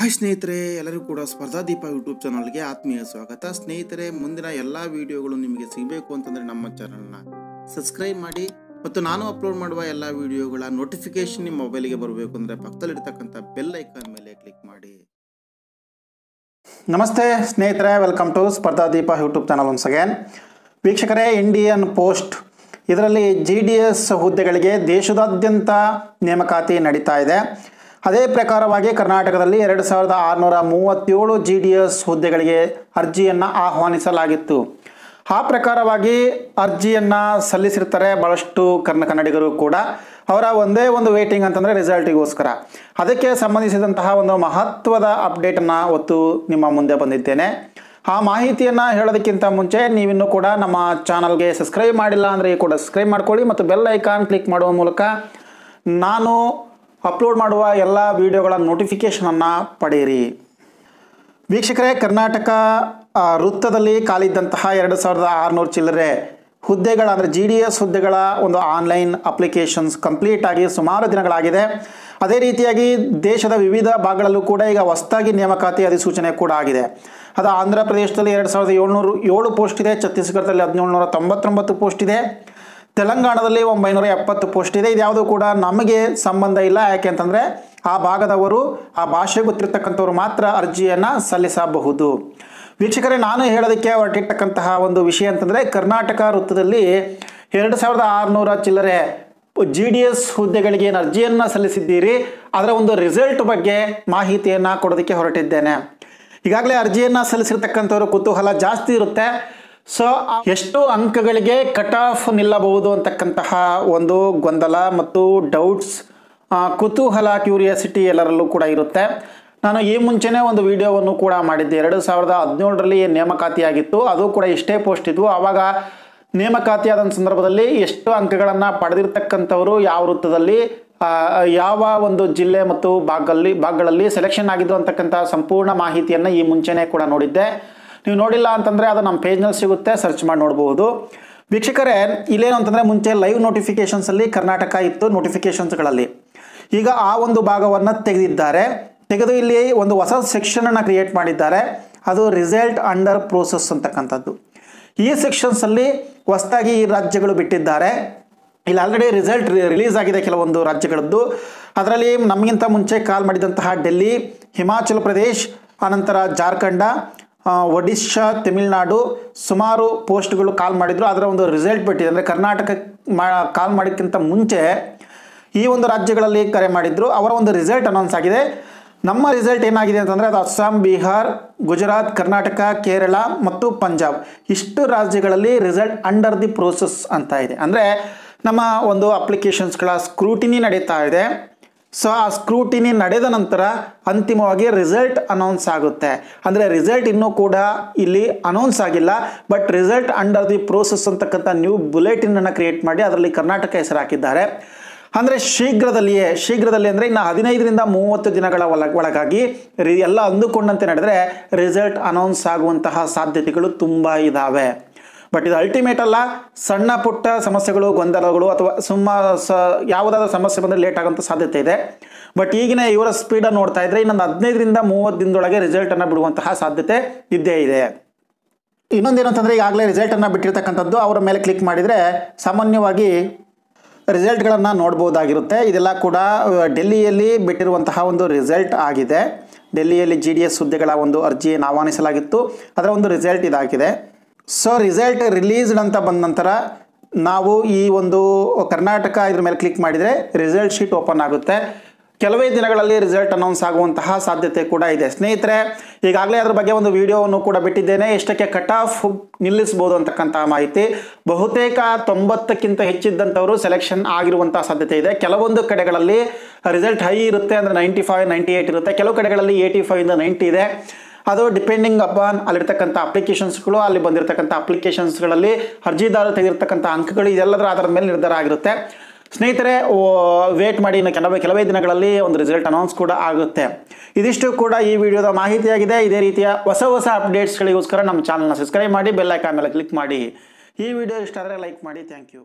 hi ಸ್ನೇಹಿತರೆ ಎಲ್ಲರಿಗೂ ಕೂಡ ಸ್ಪರ್ಧಾ ದೀಪ ಯೂಟ್ಯೂಬ್ ಚಾನಲ್ಗೆ ಆತ್ಮೀಯ ಸ್ವಾಗತ ಸ್ನೇಹಿತರೆ ಮುಂದಿನ ಎಲ್ಲ ವಿಡಿಯೋಗಳು ನಿಮಗೆ ಸಿಗಬೇಕು ಅಂತಂದರೆ ನಮ್ಮ ಚಾನಲ್ನ ಸಬ್ಸ್ಕ್ರೈಬ್ ಮಾಡಿ ಮತ್ತು ನಾನು ಅಪ್ಲೋಡ್ ಮಾಡುವ ಎಲ್ಲ ವಿಡಿಯೋಗಳ ನೋಟಿಫಿಕೇಶನ್ ನಿಮ್ಮ ಮೊಬೈಲಿಗೆ ಬರಬೇಕು ಅಂದರೆ ಪಕ್ಕದಲ್ಲಿರ್ತಕ್ಕಂಥ ಬೆಲ್ ಐಕಾನ್ ಮೇಲೆ ಕ್ಲಿಕ್ ಮಾಡಿ ನಮಸ್ತೆ ಸ್ನೇಹಿತರೆ welcome to Spardha Deepa YouTube channel once again ವೀಕ್ಷಕರೇ ಇಂಡಿಯನ್ ಪೋಸ್ಟ್ ಇದರಲ್ಲಿ ಜಿ ಡಿ ಎಸ್ ಹುದ್ದೆಗಳಿಗೆ ದೇಶದಾದ್ಯಂತ ನೇಮಕಾತಿ ನಡೀತಾ ಇದೆ ಅದೇ ಪ್ರಕಾರವಾಗಿ ಕರ್ನಾಟಕದಲ್ಲಿ ಎರಡು ಸಾವಿರದ ಆರುನೂರ ಮೂವತ್ತೇಳು ಜಿ ಡಿ ಎಸ್ ಹುದ್ದೆಗಳಿಗೆ ಅರ್ಜಿಯನ್ನು ಆಹ್ವಾನಿಸಲಾಗಿತ್ತು ಆ ಪ್ರಕಾರವಾಗಿ ಅರ್ಜಿಯನ್ನು ಸಲ್ಲಿಸಿರ್ತಾರೆ ಭಾಳಷ್ಟು ಕರ್ನ ಕನ್ನಡಿಗರು ಕೂಡ ಅವರ ಒಂದೇ ಒಂದು ವೇಟಿಂಗ್ ಅಂತಂದರೆ ರಿಸಲ್ಟಿಗೋಸ್ಕರ ಅದಕ್ಕೆ ಸಂಬಂಧಿಸಿದಂತಹ ಒಂದು ಮಹತ್ವದ ಅಪ್ಡೇಟನ್ನು ಹೊತ್ತು ನಿಮ್ಮ ಮುಂದೆ ಬಂದಿದ್ದೇನೆ ಆ ಮಾಹಿತಿಯನ್ನು ಹೇಳೋದಕ್ಕಿಂತ ಮುಂಚೆ ನೀವಿನ್ನೂ ಕೂಡ ನಮ್ಮ ಚಾನಲ್ಗೆ ಸಬ್ಸ್ಕ್ರೈಬ್ ಮಾಡಿಲ್ಲ ಅಂದರೆ ಕೂಡ ಸಬ್ಸ್ಕ್ರೈಬ್ ಮಾಡ್ಕೊಳ್ಳಿ ಮತ್ತು ಬೆಲ್ ಐಕಾನ್ ಕ್ಲಿಕ್ ಮಾಡುವ ಮೂಲಕ ನಾನು ಅಪ್ಲೋಡ್ ಮಾಡುವ ಎಲ್ಲ ವಿಡಿಯೋಗಳ ನೋಟಿಫಿಕೇಷನನ್ನು ಪಡೆಯಿರಿ ವೀಕ್ಷಕರೇ ಕರ್ನಾಟಕ ವೃತ್ತದಲ್ಲಿ ಕಾಲಿದ್ದಂತಹ ಎರಡು ಸಾವಿರದ ಆರುನೂರು ಚಿಲ್ಲರೆ ಹುದ್ದೆಗಳ ಅಂದರೆ ಜಿ ಡಿ ಎಸ್ ಹುದ್ದೆಗಳ ಒಂದು ಆನ್ಲೈನ್ ಅಪ್ಲಿಕೇಶನ್ಸ್ ಕಂಪ್ಲೀಟ್ ಆಗಿ ಸುಮಾರು ದಿನಗಳಾಗಿದೆ ಅದೇ ರೀತಿಯಾಗಿ ದೇಶದ ವಿವಿಧ ಭಾಗಗಳಲ್ಲೂ ಕೂಡ ಈಗ ಹೊಸದಾಗಿ ನೇಮಕಾತಿ ಅಧಿಸೂಚನೆ ಕೂಡ ಆಗಿದೆ ಅದು ಆಂಧ್ರ ಪ್ರದೇಶದಲ್ಲಿ ಎರಡು ಸಾವಿರದ ಏಳ್ನೂರು ಏಳು ಪೋಸ್ಟ್ ಇದೆ ಛತ್ತೀಸ್ಗಢದಲ್ಲಿ ಹದಿನೇಳು ನೂರ ತೊಂಬತ್ತೊಂಬತ್ತು ಪೋಸ್ಟ್ ಇದೆ ತೆಲಂಗಾಣದಲ್ಲಿ ಒಂಬೈನೂರ ಎಪ್ಪತ್ತು ಪೋಸ್ಟ್ ಇದೆ ಇದ್ಯಾವುದು ಕೂಡ ನಮಗೆ ಸಂಬಂಧ ಇಲ್ಲ ಯಾಕೆ ಅಂತಂದ್ರೆ ಆ ಭಾಗದವರು ಆ ಭಾಷೆ ಗೊತ್ತಿರ್ತಕ್ಕಂಥವ್ರು ಮಾತ್ರ ಅರ್ಜಿಯನ್ನು ಸಲ್ಲಿಸಬಹುದು ವೀಕ್ಷಕರೇ ನಾನು ಹೇಳೋದಕ್ಕೆ ಹೊರಟಿರ್ತಕ್ಕಂತಹ ಒಂದು ವಿಷಯ ಅಂತಂದರೆ ಕರ್ನಾಟಕ ವೃತ್ತದಲ್ಲಿ ಎರಡು ಸಾವಿರದ ಆರುನೂರ ಚಿಲ್ಲರೆ ಜಿ ಡಿ ಎಸ್ ಹುದ್ದೆಗಳಿಗೆ ಏನು ಅರ್ಜಿಯನ್ನು ಸಲ್ಲಿಸಿದ್ದೀರಿ ಅದರ ಒಂದು ರಿಸಲ್ಟ್ ಬಗ್ಗೆ ಮಾಹಿತಿಯನ್ನು ಕೊಡೋದಕ್ಕೆ ಹೊರಟಿದ್ದೇನೆ ಈಗಾಗಲೇ ಅರ್ಜಿಯನ್ನು ಸಲ್ಲಿಸಿರ್ತಕ್ಕಂಥವ್ರು ಕುತೂಹಲ ಜಾಸ್ತಿ ಇರುತ್ತೆ ಸೊ ಎಷ್ಟು ಅಂಕಗಳಿಗೆ ಕಟ್ ಆಫ್ ನಿಲ್ಲಬಹುದು ಅಂತಕ್ಕಂತಹ ಒಂದು ಗೊಂದಲ ಮತ್ತು ಡೌಟ್ಸ್ ಕುತೂಹಲ ಕ್ಯೂರಿಯಾಸಿಟಿ ಎಲ್ಲರಲ್ಲೂ ಕೂಡ ಇರುತ್ತೆ ನಾನು ಈ ಮುಂಚೆನೇ ಒಂದು ವಿಡಿಯೋವನ್ನು ಕೂಡ ಮಾಡಿದ್ದೆ ಎರಡು ಸಾವಿರದ ಹದಿನೇಳರಲ್ಲಿ ನೇಮಕಾತಿಯಾಗಿತ್ತು ಅದು ಕೂಡ ಇಷ್ಟೇ ಪೋಸ್ಟ್ ಇದ್ವು ಆವಾಗ ನೇಮಕಾತಿಯಾದಂಥ ಸಂದರ್ಭದಲ್ಲಿ ಎಷ್ಟು ಅಂಕಗಳನ್ನು ಪಡೆದಿರ್ತಕ್ಕಂಥವರು ಯಾವ ವೃತ್ತದಲ್ಲಿ ಯಾವ ಒಂದು ಜಿಲ್ಲೆ ಮತ್ತು ಭಾಗಲ್ಲಿ ಭಾಗಗಳಲ್ಲಿ ಸೆಲೆಕ್ಷನ್ ಆಗಿದ್ದು ಅಂತಕ್ಕಂಥ ಸಂಪೂರ್ಣ ಮಾಹಿತಿಯನ್ನು ಈ ಮುಂಚೆನೇ ಕೂಡ ನೋಡಿದ್ದೆ ನೀವು ನೋಡಿಲ್ಲ ಅಂತಂದರೆ ಅದು ನಮ್ಮ ಪೇಜ್ನಲ್ಲಿ ಸಿಗುತ್ತೆ ಸರ್ಚ್ ಮಾಡಿ ನೋಡ್ಬೋದು ವೀಕ್ಷಕರೇ ಇಲ್ಲೇನು ಅಂತಂದರೆ ಮುಂಚೆ ಲೈವ್ ನೋಟಿಫಿಕೇಷನ್ಸಲ್ಲಿ ಕರ್ನಾಟಕ ಇತ್ತು ನೋಟಿಫಿಕೇಷನ್ಸ್ಗಳಲ್ಲಿ ಈಗ ಆ ಒಂದು ಭಾಗವನ್ನು ತೆಗೆದಿದ್ದಾರೆ ತೆಗೆದು ಇಲ್ಲಿ ಒಂದು ಹೊಸ ಸೆಕ್ಷನನ್ನು ಕ್ರಿಯೇಟ್ ಮಾಡಿದ್ದಾರೆ ಅದು ರಿಸಲ್ಟ್ ಅಂಡರ್ ಪ್ರೋಸೆಸ್ ಅಂತಕ್ಕಂಥದ್ದು ಈ ಸೆಕ್ಷನ್ಸಲ್ಲಿ ಹೊಸದಾಗಿ ಈ ರಾಜ್ಯಗಳು ಬಿಟ್ಟಿದ್ದಾರೆ ಇಲ್ಲಿ ಆಲ್ರೆಡಿ ರಿಸಲ್ಟ್ ರಿಲೀಸ್ ಆಗಿದೆ ಕೆಲವೊಂದು ರಾಜ್ಯಗಳದ್ದು ಅದರಲ್ಲಿ ನಮಗಿಂತ ಮುಂಚೆ ಕಾಲ್ ಮಾಡಿದಂತಹ ಡೆಲ್ಲಿ ಹಿಮಾಚಲ ಪ್ರದೇಶ್ ಆನಂತರ ಜಾರ್ಖಂಡ ಒಡಿಶಾ ತಮಿಳ್ನಾಡು ಸುಮಾರು ಪೋಸ್ಟ್ಗಳು ಕಾಲ್ ಮಾಡಿದ್ರು ಅದರ ಒಂದು ರಿಸಲ್ಟ್ ಬಿಟ್ಟಿದೆ ಅಂದರೆ ಕರ್ನಾಟಕ ಮಾ ಕಾಲ್ ಮಾಡೋಕ್ಕಿಂತ ಮುಂಚೆ ಈ ಒಂದು ರಾಜ್ಯಗಳಲ್ಲಿ ಕರೆ ಮಾಡಿದ್ರು ಅವರ ಒಂದು ರಿಸಲ್ಟ್ ಅನೌನ್ಸ್ ಆಗಿದೆ ನಮ್ಮ ರಿಸಲ್ಟ್ ಏನಾಗಿದೆ ಅಂತಂದರೆ ಅದು ಅಸ್ಸಾಂ ಬಿಹಾರ್ ಗುಜರಾತ್ ಕರ್ನಾಟಕ ಕೇರಳ ಮತ್ತು ಪಂಜಾಬ್ ಇಷ್ಟು ರಾಜ್ಯಗಳಲ್ಲಿ ರಿಸಲ್ಟ್ ಅಂಡರ್ ದಿ ಪ್ರೋಸೆಸ್ ಅಂತ ಇದೆ ಅಂದರೆ ನಮ್ಮ ಒಂದು ಅಪ್ಲಿಕೇಶನ್ಸ್ಗಳ ಸ್ಕ್ರೂಟಿನಿ ನಡೀತಾ ಇದೆ ಸೊ ಆ ಸ್ಕ್ರೂಟಿನಿ ನಡೆದ ನಂತರ ಅಂತಿಮವಾಗಿ ರಿಸಲ್ಟ್ ಅನೌನ್ಸ್ ಆಗುತ್ತೆ ಅಂದರೆ ರಿಸಲ್ಟ್ ಇನ್ನೂ ಕೂಡ ಇಲ್ಲಿ ಅನೌನ್ಸ್ ಆಗಿಲ್ಲ but result under the process ಅಂತಕ್ಕಂಥ ನ್ಯೂ ಬುಲೆಟಿನನ್ನು ಕ್ರಿಯೇಟ್ ಮಾಡಿ ಅದರಲ್ಲಿ ಕರ್ನಾಟಕ ಹೆಸರು ಹಾಕಿದ್ದಾರೆ ಅಂದರೆ ಶೀಘ್ರದಲ್ಲಿಯೇ ಶೀಘ್ರದಲ್ಲಿ ಅಂದರೆ ಇನ್ನು ಹದಿನೈದರಿಂದ ಮೂವತ್ತು ದಿನಗಳ ಒಳಗೊಳಗಾಗಿ ಒಳಗಾಗಿ ಎಲ್ಲ ಅಂದುಕೊಂಡಂತೆ ನಡೆದರೆ ರಿಸಲ್ಟ್ ಅನೌನ್ಸ್ ಆಗುವಂತಹ ಸಾಧ್ಯತೆಗಳು ತುಂಬ ಇದ್ದಾವೆ ಬಟ್ ಇದು ಅಲ್ಟಿಮೇಟ್ ಅಲ್ಲ ಸಣ್ಣ ಪುಟ್ಟ ಸಮಸ್ಯೆಗಳು ಗೊಂದಲಗಳು ಅಥವಾ ಸುಮ್ಮ ಸ ಯಾವುದಾದ್ರೂ ಸಮಸ್ಯೆ ಬಂದರೆ ಲೇಟ್ ಆಗೋಂಥ ಸಾಧ್ಯತೆ ಇದೆ ಬಟ್ ಈಗಿನ ಇವರ ಸ್ಪೀಡನ್ನು ನೋಡ್ತಾ ಇದ್ರೆ ಇನ್ನೊಂದು ಹದಿನೈದರಿಂದ ಮೂವತ್ತು ದಿನದೊಳಗೆ ರಿಸಲ್ಟನ್ನು ಬಿಡುವಂತಹ ಸಾಧ್ಯತೆ ಇದ್ದೇ ಇದೆ ಇನ್ನೊಂದೇನು ಅಂತಂದರೆ ಈಗಾಗಲೇ ರಿಸಲ್ಟನ್ನು ಬಿಟ್ಟಿರ್ತಕ್ಕಂಥದ್ದು ಅವರ ಮೇಲೆ ಕ್ಲಿಕ್ ಮಾಡಿದರೆ ಸಾಮಾನ್ಯವಾಗಿ ರಿಸಲ್ಟ್ಗಳನ್ನು ನೋಡ್ಬೋದಾಗಿರುತ್ತೆ ಇದೆಲ್ಲ ಕೂಡ ಡೆಲ್ಲಿಯಲ್ಲಿ ಬಿಟ್ಟಿರುವಂತಹ ಒಂದು ರಿಸಲ್ಟ್ ಆಗಿದೆ ಡೆಲ್ಲಿಯಲ್ಲಿ ಜಿ ಡಿ ಎಸ್ ಹುದ್ದೆಗಳ ಒಂದು ಅರ್ಜಿಯನ್ನು ಆಹ್ವಾನಿಸಲಾಗಿತ್ತು ಅದರ ಒಂದು ರಿಸಲ್ಟ್ ಇದಾಗಿದೆ ಸೊ ರಿಸಲ್ಟ್ ರಿಲೀಸ್ಡ್ ಅಂತ ಬಂದ ನಂತರ ನಾವು ಈ ಒಂದು ಕರ್ನಾಟಕ ಇದ್ರ ಮೇಲೆ ಕ್ಲಿಕ್ ಮಾಡಿದರೆ ರಿಸಲ್ಟ್ ಶೀಟ್ ಓಪನ್ ಆಗುತ್ತೆ ಕೆಲವೇ ದಿನಗಳಲ್ಲಿ ರಿಸಲ್ಟ್ ಅನೌನ್ಸ್ ಆಗುವಂತಹ ಸಾಧ್ಯತೆ ಕೂಡ ಇದೆ ಸ್ನೇಹಿತರೆ ಈಗಾಗಲೇ ಅದ್ರ ಬಗ್ಗೆ ಒಂದು ವಿಡಿಯೋವನ್ನು ಕೂಡ ಬಿಟ್ಟಿದ್ದೇನೆ ಎಷ್ಟಕ್ಕೆ ಕಟ್ ಆಫ್ ನಿಲ್ಲಿಸ್ಬೋದು ಅಂತಕ್ಕಂತಹ ಮಾಹಿತಿ ಬಹುತೇಕ ತೊಂಬತ್ತಕ್ಕಿಂತ ಹೆಚ್ಚಿದ್ದಂಥವರು ಸೆಲೆಕ್ಷನ್ ಆಗಿರುವಂತಹ ಸಾಧ್ಯತೆ ಇದೆ ಕೆಲವೊಂದು ಕಡೆಗಳಲ್ಲಿ ರಿಸಲ್ಟ್ ಹೈ ಇರುತ್ತೆ ಅಂದರೆ ನೈಂಟಿ ಫೈವ್ ನೈಂಟಿ ಏಯ್ಟ್ ಇರುತ್ತೆ ಕೆಲವು ಕಡೆಗಳಲ್ಲಿ ಏಯ್ಟಿ ಫೈವಿಂದ ನೈಂಟಿ ಇದೆ ಅದು ಡಿಪೆಂಡಿಂಗ್ ಅಪಾನ್ ಅಲ್ಲಿರ್ತಕ್ಕಂಥ ಅಪ್ಲಿಕೇಶನ್ಸ್ಗಳು ಅಲ್ಲಿ ಬಂದಿರತಕ್ಕಂಥ ಅಪ್ಲಿಕೇಶನ್ಸ್ಗಳಲ್ಲಿ ಅರ್ಜಿದಾರರು ತೆಗೆದಿರ್ತಕ್ಕಂಥ ಅಂಕಗಳು ಇದೆಲ್ಲದರ ಅದರ ಮೇಲೆ ನಿರ್ಧಾರ ಆಗಿರುತ್ತೆ ಸ್ನೇಹಿತರೆ ವೇಟ್ ಮಾಡಿ ಇನ್ನು ಕೆಲವೇ ಕೆಲವೇ ದಿನಗಳಲ್ಲಿ ಒಂದು ರಿಸಲ್ಟ್ ಅನೌನ್ಸ್ ಕೂಡ ಆಗುತ್ತೆ ಇದಿಷ್ಟು ಕೂಡ ಈ ವಿಡಿಯೋದ ಮಾಹಿತಿಯಾಗಿದೆ ಇದೇ ರೀತಿಯ ಹೊಸ ಹೊಸ ಅಪ್ಡೇಟ್ಸ್ಗಳಿಗೋಸ್ಕರ ನಮ್ಮ ಚಾನಲ್ನ ಸಬ್ಸ್ಕ್ರೈಬ್ ಮಾಡಿ ಬೆಲ್ಲೈಕಾನ್ ಮೇಲೆ ಕ್ಲಿಕ್ ಮಾಡಿ ಈ ವಿಡಿಯೋ ಇಷ್ಟ ಆದರೆ ಲೈಕ್ ಮಾಡಿ ಥ್ಯಾಂಕ್ ಯು